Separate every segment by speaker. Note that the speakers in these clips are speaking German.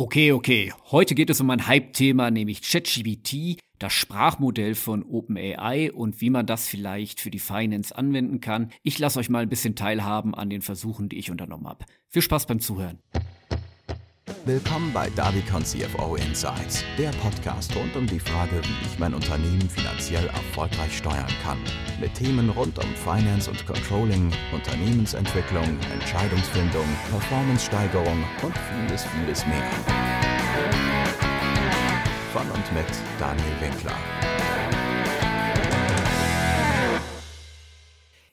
Speaker 1: Okay, okay. Heute geht es um ein Hype-Thema, nämlich ChatGBT, das Sprachmodell von OpenAI und wie man das vielleicht für die Finance anwenden kann. Ich lasse euch mal ein bisschen teilhaben an den Versuchen, die ich unternommen habe. Viel Spaß beim Zuhören. Willkommen bei Davicon CFO Insights, der Podcast rund um die Frage, wie ich mein Unternehmen finanziell erfolgreich steuern kann. Mit Themen rund um Finance und Controlling, Unternehmensentwicklung, Entscheidungsfindung, Performance-Steigerung und vieles, vieles mehr. Von und mit Daniel Winkler.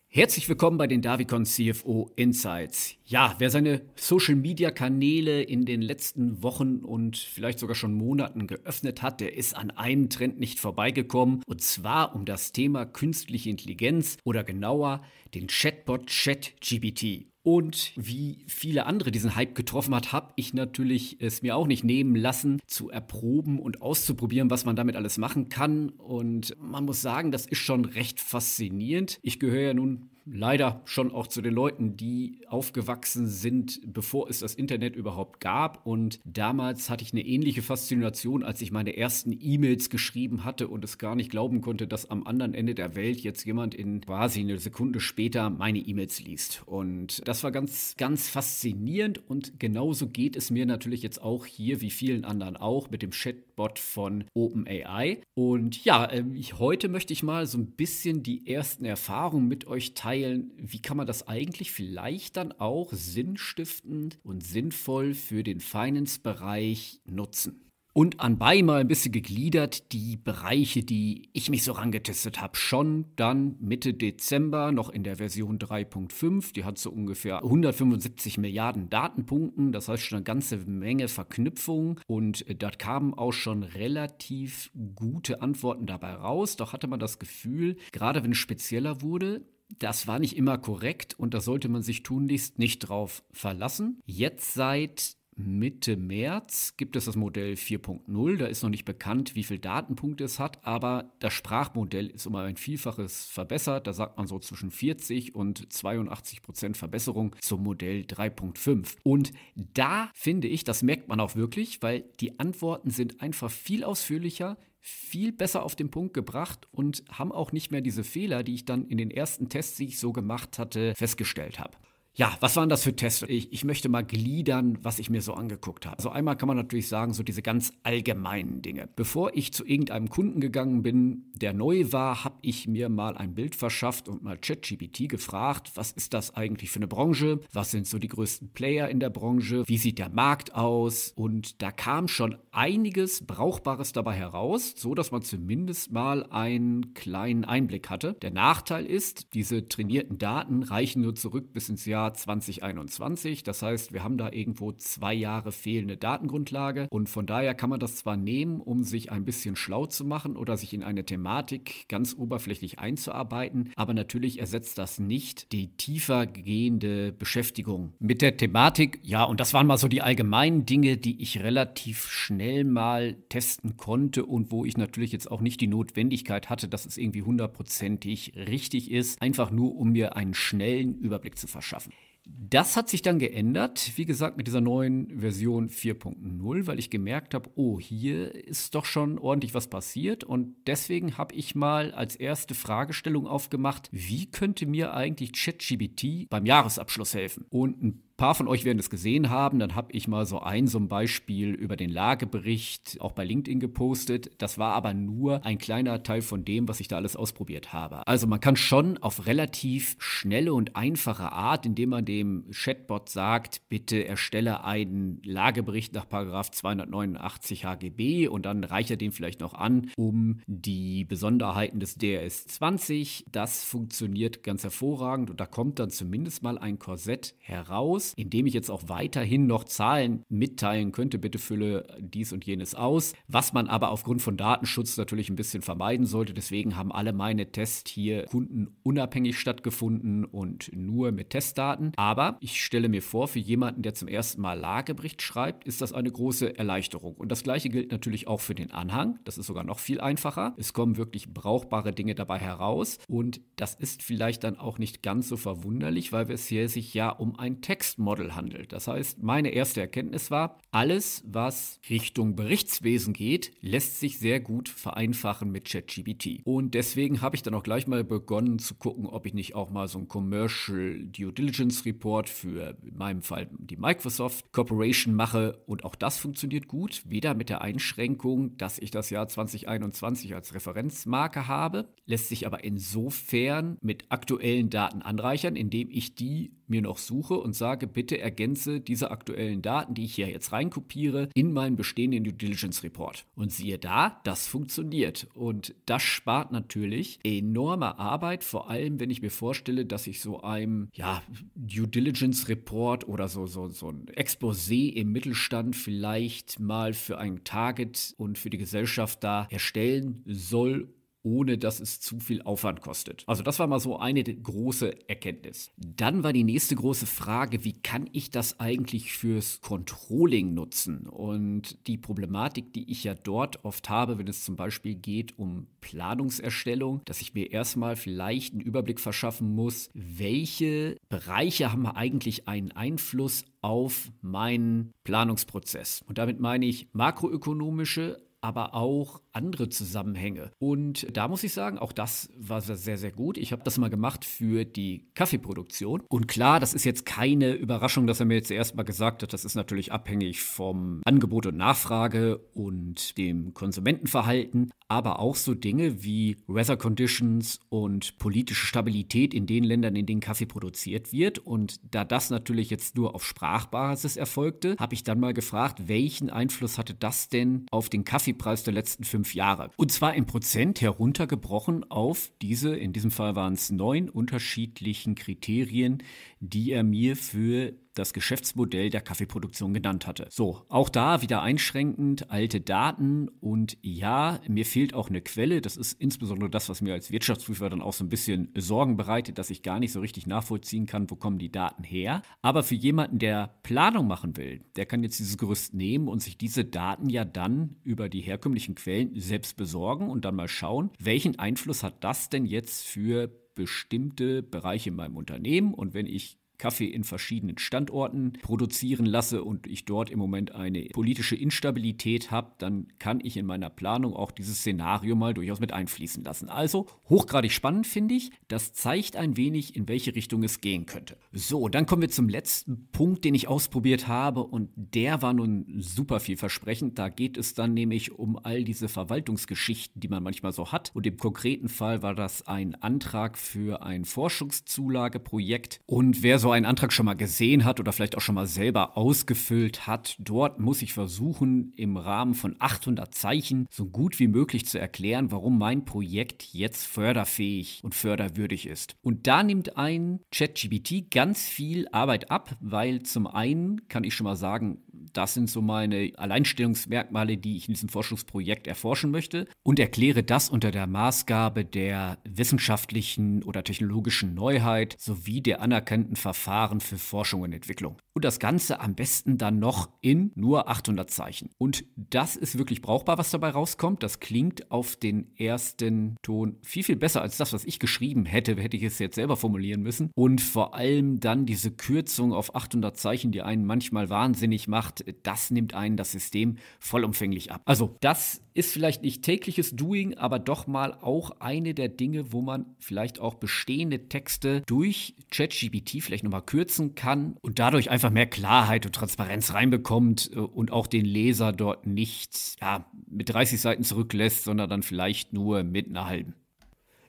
Speaker 1: Herzlich willkommen bei den Davicon CFO Insights. Ja, wer seine Social-Media-Kanäle in den letzten Wochen und vielleicht sogar schon Monaten geöffnet hat, der ist an einem Trend nicht vorbeigekommen, und zwar um das Thema künstliche Intelligenz oder genauer den Chatbot ChatGPT. Und wie viele andere diesen Hype getroffen hat, habe ich natürlich es mir auch nicht nehmen lassen, zu erproben und auszuprobieren, was man damit alles machen kann. Und man muss sagen, das ist schon recht faszinierend. Ich gehöre ja nun leider schon auch zu den Leuten, die aufgewachsen sind, bevor es das Internet überhaupt gab. Und damals hatte ich eine ähnliche Faszination, als ich meine ersten E-Mails geschrieben hatte und es gar nicht glauben konnte, dass am anderen Ende der Welt jetzt jemand in quasi eine Sekunde später meine E-Mails liest. Und das war ganz, ganz faszinierend. Und genauso geht es mir natürlich jetzt auch hier, wie vielen anderen auch, mit dem Chatbot von OpenAI. Und ja, ähm, heute möchte ich mal so ein bisschen die ersten Erfahrungen mit euch teilen teilen, wie kann man das eigentlich vielleicht dann auch sinnstiftend und sinnvoll für den Finance-Bereich nutzen? Und anbei mal ein bisschen gegliedert die Bereiche, die ich mich so rangetestet habe. Schon dann Mitte Dezember noch in der Version 3.5. Die hat so ungefähr 175 Milliarden Datenpunkten. Das heißt schon eine ganze Menge Verknüpfungen. Und äh, da kamen auch schon relativ gute Antworten dabei raus. Doch hatte man das Gefühl, gerade wenn es spezieller wurde, das war nicht immer korrekt und da sollte man sich tunlichst nicht drauf verlassen. Jetzt seit Mitte März gibt es das Modell 4.0. Da ist noch nicht bekannt, wie viele Datenpunkte es hat, aber das Sprachmodell ist um ein Vielfaches verbessert. Da sagt man so zwischen 40 und 82 Prozent Verbesserung zum Modell 3.5. Und da finde ich, das merkt man auch wirklich, weil die Antworten sind einfach viel ausführlicher, viel besser auf den Punkt gebracht und haben auch nicht mehr diese Fehler, die ich dann in den ersten Tests, die ich so gemacht hatte, festgestellt habe. Ja, was waren das für Tests? Ich, ich, möchte mal gliedern, was ich mir so angeguckt habe. Also einmal kann man natürlich sagen, so diese ganz allgemeinen Dinge. Bevor ich zu irgendeinem Kunden gegangen bin, der neu war, habe ich mir mal ein Bild verschafft und mal ChatGPT gefragt, was ist das eigentlich für eine Branche? Was sind so die größten Player in der Branche? Wie sieht der Markt aus? Und da kam schon einiges Brauchbares dabei heraus, so dass man zumindest mal einen kleinen Einblick hatte. Der Nachteil ist, diese trainierten Daten reichen nur zurück bis ins Jahr Jahr 2021. Das heißt, wir haben da irgendwo zwei Jahre fehlende Datengrundlage und von daher kann man das zwar nehmen, um sich ein bisschen schlau zu machen oder sich in eine Thematik ganz oberflächlich einzuarbeiten, aber natürlich ersetzt das nicht die tiefer gehende Beschäftigung mit der Thematik. Ja, und das waren mal so die allgemeinen Dinge, die ich relativ schnell mal testen konnte und wo ich natürlich jetzt auch nicht die Notwendigkeit hatte, dass es irgendwie hundertprozentig richtig ist, einfach nur um mir einen schnellen Überblick zu verschaffen. Das hat sich dann geändert, wie gesagt, mit dieser neuen Version 4.0, weil ich gemerkt habe, oh, hier ist doch schon ordentlich was passiert. Und deswegen habe ich mal als erste Fragestellung aufgemacht, wie könnte mir eigentlich ChatGBT beim Jahresabschluss helfen? Und ein paar von euch werden es gesehen haben. Dann habe ich mal so ein, so Beispiel über den Lagebericht auch bei LinkedIn gepostet. Das war aber nur ein kleiner Teil von dem, was ich da alles ausprobiert habe. Also man kann schon auf relativ schnelle und einfache Art, indem man dem Chatbot sagt, bitte erstelle einen Lagebericht nach Paragraph 289 HGB und dann reiche den vielleicht noch an, um die Besonderheiten des DRS 20. Das funktioniert ganz hervorragend und da kommt dann zumindest mal ein Korsett heraus aus, indem ich jetzt auch weiterhin noch Zahlen mitteilen könnte, bitte fülle dies und jenes aus, was man aber aufgrund von Datenschutz natürlich ein bisschen vermeiden sollte. Deswegen haben alle meine Tests hier kundenunabhängig stattgefunden und nur mit Testdaten. Aber ich stelle mir vor, für jemanden, der zum ersten Mal Lagebericht schreibt, ist das eine große Erleichterung. Und das gleiche gilt natürlich auch für den Anhang. Das ist sogar noch viel einfacher. Es kommen wirklich brauchbare Dinge dabei heraus. Und das ist vielleicht dann auch nicht ganz so verwunderlich, weil es hier sich ja um einen Text Text Model handelt. Das heißt, meine erste Erkenntnis war, alles, was Richtung Berichtswesen geht, lässt sich sehr gut vereinfachen mit ChatGBT. Und deswegen habe ich dann auch gleich mal begonnen zu gucken, ob ich nicht auch mal so einen Commercial Due Diligence Report für in meinem Fall die Microsoft Corporation mache. Und auch das funktioniert gut, weder mit der Einschränkung, dass ich das Jahr 2021 als Referenzmarke habe, lässt sich aber insofern mit aktuellen Daten anreichern, indem ich die mir noch suche und sage, sage, bitte ergänze diese aktuellen Daten, die ich hier jetzt reinkopiere, in meinen bestehenden Due Diligence Report. Und siehe da, das funktioniert. Und das spart natürlich enorme Arbeit, vor allem wenn ich mir vorstelle, dass ich so einem ja, Due Diligence Report oder so, so, so ein Exposé im Mittelstand vielleicht mal für ein Target und für die Gesellschaft da erstellen soll ohne dass es zu viel Aufwand kostet. Also das war mal so eine große Erkenntnis. Dann war die nächste große Frage, wie kann ich das eigentlich fürs Controlling nutzen? Und die Problematik, die ich ja dort oft habe, wenn es zum Beispiel geht um Planungserstellung, dass ich mir erstmal vielleicht einen Überblick verschaffen muss, welche Bereiche haben eigentlich einen Einfluss auf meinen Planungsprozess. Und damit meine ich makroökonomische, aber auch andere Zusammenhänge. Und da muss ich sagen, auch das war sehr, sehr gut. Ich habe das mal gemacht für die Kaffeeproduktion. Und klar, das ist jetzt keine Überraschung, dass er mir jetzt erst mal gesagt hat, das ist natürlich abhängig vom Angebot und Nachfrage und dem Konsumentenverhalten, aber auch so Dinge wie Weather Conditions und politische Stabilität in den Ländern, in denen Kaffee produziert wird. Und da das natürlich jetzt nur auf Sprachbasis erfolgte, habe ich dann mal gefragt, welchen Einfluss hatte das denn auf den Kaffeepreis der letzten fünf fünf Jahre. Und zwar in Prozent heruntergebrochen auf diese, in diesem Fall waren es neun unterschiedlichen Kriterien, die er mir für das Geschäftsmodell der Kaffeeproduktion genannt hatte. So, auch da wieder einschränkend alte Daten und ja, mir fehlt auch eine Quelle. Das ist insbesondere das, was mir als Wirtschaftsprüfer dann auch so ein bisschen Sorgen bereitet, dass ich gar nicht so richtig nachvollziehen kann, wo kommen die Daten her. Aber für jemanden, der Planung machen will, der kann jetzt dieses Gerüst nehmen und sich diese Daten ja dann über die herkömmlichen Quellen selbst besorgen und dann mal schauen, welchen Einfluss hat das denn jetzt für bestimmte Bereiche in meinem Unternehmen und wenn ich Kaffee in verschiedenen Standorten produzieren lasse und ich dort im Moment eine politische Instabilität habe, dann kann ich in meiner Planung auch dieses Szenario mal durchaus mit einfließen lassen. Also hochgradig spannend finde ich. Das zeigt ein wenig, in welche Richtung es gehen könnte. So, dann kommen wir zum letzten Punkt, den ich ausprobiert habe und der war nun super vielversprechend. Da geht es dann nämlich um all diese Verwaltungsgeschichten, die man manchmal so hat. Und im konkreten Fall war das ein Antrag für ein Forschungszulageprojekt. Und wer so so einen Antrag schon mal gesehen hat oder vielleicht auch schon mal selber ausgefüllt hat, dort muss ich versuchen, im Rahmen von 800 Zeichen so gut wie möglich zu erklären, warum mein Projekt jetzt förderfähig und förderwürdig ist. Und da nimmt ein ChatGPT ganz viel Arbeit ab, weil zum einen kann ich schon mal sagen, das sind so meine Alleinstellungsmerkmale, die ich in diesem Forschungsprojekt erforschen möchte und erkläre das unter der Maßgabe der wissenschaftlichen oder technologischen Neuheit sowie der anerkannten Verfahren für Forschung und Entwicklung. Und das Ganze am besten dann noch in nur 800 Zeichen. Und das ist wirklich brauchbar, was dabei rauskommt. Das klingt auf den ersten Ton viel, viel besser als das, was ich geschrieben hätte, hätte ich es jetzt selber formulieren müssen. Und vor allem dann diese Kürzung auf 800 Zeichen, die einen manchmal wahnsinnig macht, macht, das nimmt einen das System vollumfänglich ab. Also das ist vielleicht nicht tägliches Doing, aber doch mal auch eine der Dinge, wo man vielleicht auch bestehende Texte durch ChatGPT vielleicht nochmal kürzen kann und dadurch einfach mehr Klarheit und Transparenz reinbekommt äh, und auch den Leser dort nicht ja, mit 30 Seiten zurücklässt, sondern dann vielleicht nur mit einer halben.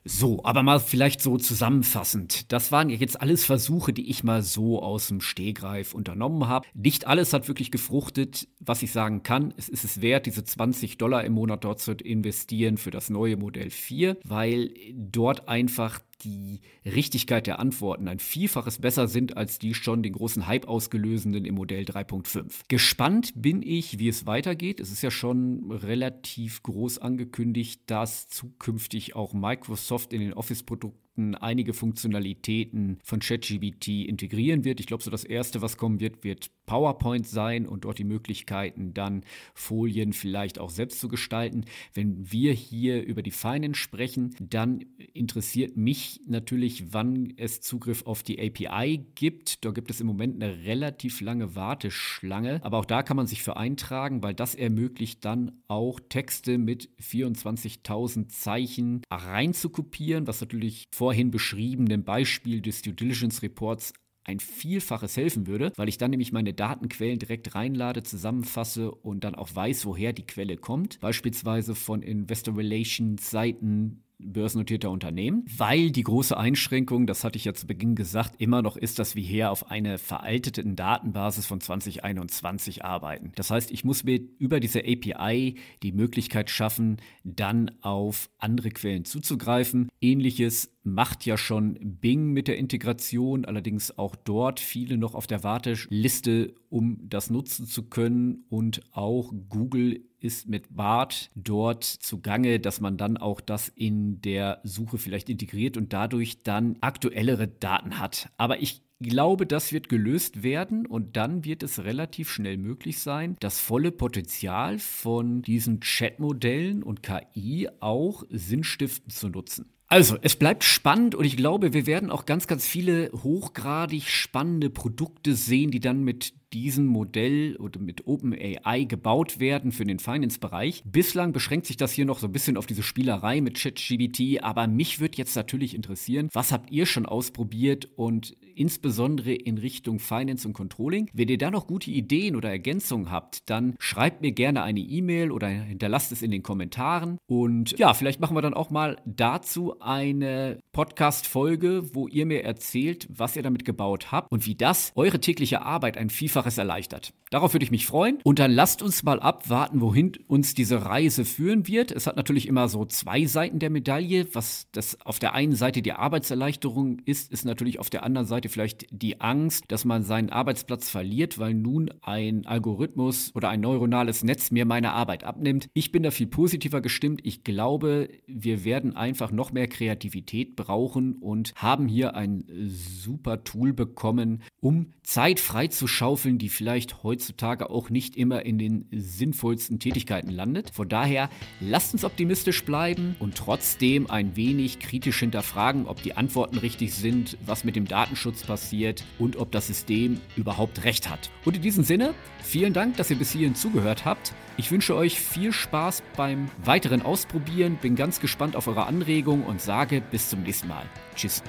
Speaker 1: So, aber mal vielleicht so zusammenfassend. Das waren ja jetzt alles Versuche, die ich mal so aus dem Stehgreif unternommen habe. Nicht alles hat wirklich gefruchtet. Was ich sagen kann, es ist es wert, diese 20 Dollar im Monat dort zu investieren für das neue Modell 4, weil dort einfach die Richtigkeit der Antworten ein Vielfaches besser sind als die schon den großen Hype ausgelösenden im Modell 3.5. Gespannt bin ich, wie es weitergeht. Es ist ja schon relativ groß angekündigt, dass zukünftig auch Microsoft in den Office-Produkten Produkten einige Funktionalitäten von ChatGBT integrieren wird. Ich glaube, so das Erste, was kommen wird, wird PowerPoint sein und dort die Möglichkeiten, dann Folien vielleicht auch selbst zu gestalten. Wenn wir hier über die Finance sprechen, dann interessiert mich natürlich, wann es Zugriff auf die API gibt. Da gibt es im Moment eine relativ lange Warteschlange, aber auch da kann man sich für eintragen, weil das ermöglicht dann auch Texte mit 24.000 Zeichen reinzukopieren, was natürlich vor vorhin beschriebenen Beispiel des Due Diligence Reports ein Vielfaches helfen würde, weil ich dann nämlich meine Datenquellen direkt reinlade, zusammenfasse und dann auch weiß, woher die Quelle kommt. Beispielsweise von Investor Relations Seiten börsennotierter Unternehmen, weil die große Einschränkung, das hatte ich ja zu Beginn gesagt, immer noch ist, dass wir hier auf einer veralteten Datenbasis von 2021 arbeiten. Das heißt, ich muss mir über diese API die Möglichkeit schaffen, dann auf andere Quellen zuzugreifen. Ähnliches macht ja schon Bing mit der Integration, allerdings auch dort viele noch auf der Warteliste um das nutzen zu können. Und auch Google ist mit Bart dort zugange, dass man dann auch das in der Suche vielleicht integriert und dadurch dann aktuellere Daten hat. Aber ich glaube, das wird gelöst werden und dann wird es relativ schnell möglich sein, das volle Potenzial von diesen Chat-Modellen und KI auch sinnstiftend zu nutzen. Also, es bleibt spannend und ich glaube, wir werden auch ganz, ganz viele hochgradig spannende Produkte sehen, die dann mit diesem Modell oder mit OpenAI gebaut werden für den Finance-Bereich. Bislang beschränkt sich das hier noch so ein bisschen auf diese Spielerei mit ChatGBT, aber mich würde jetzt natürlich interessieren, was habt ihr schon ausprobiert und insbesondere in Richtung Finance und Controlling. Wenn ihr da noch gute Ideen oder Ergänzungen habt, dann schreibt mir gerne eine E-Mail oder hinterlasst es in den Kommentaren. Und ja, vielleicht machen wir dann auch mal dazu eine Podcast-Folge, wo ihr mir erzählt, was ihr damit gebaut habt und wie das eure tägliche Arbeit ein Vielfaches erleichtert. Darauf würde ich mich freuen. Und dann lasst uns mal abwarten, wohin uns diese Reise führen wird. Es hat natürlich immer so zwei Seiten der Medaille. Was das auf der einen Seite die Arbeitserleichterung ist, ist natürlich auf der anderen Seite Leute vielleicht die Angst, dass man seinen Arbeitsplatz verliert, weil nun ein Algorithmus oder ein neuronales Netz mir meine Arbeit abnimmt. Ich bin da viel positiver gestimmt. Ich glaube, wir werden einfach noch mehr Kreativität brauchen und haben hier ein super Tool bekommen, um Zeit freizuschaufeln, die vielleicht heutzutage auch nicht immer in den sinnvollsten Tätigkeiten landet. Von daher, lasst uns optimistisch bleiben und trotzdem ein wenig kritisch hinterfragen, ob die Antworten richtig sind, was mit dem Datenschutz Datenschutz passiert und ob das System überhaupt recht hat. Und in diesem Sinne, vielen Dank, dass ihr bis hierhin zugehört habt. Ich wünsche euch viel Spaß beim weiteren Ausprobieren, bin ganz gespannt auf eure Anregungen und sage bis zum nächsten Mal. Tschüss.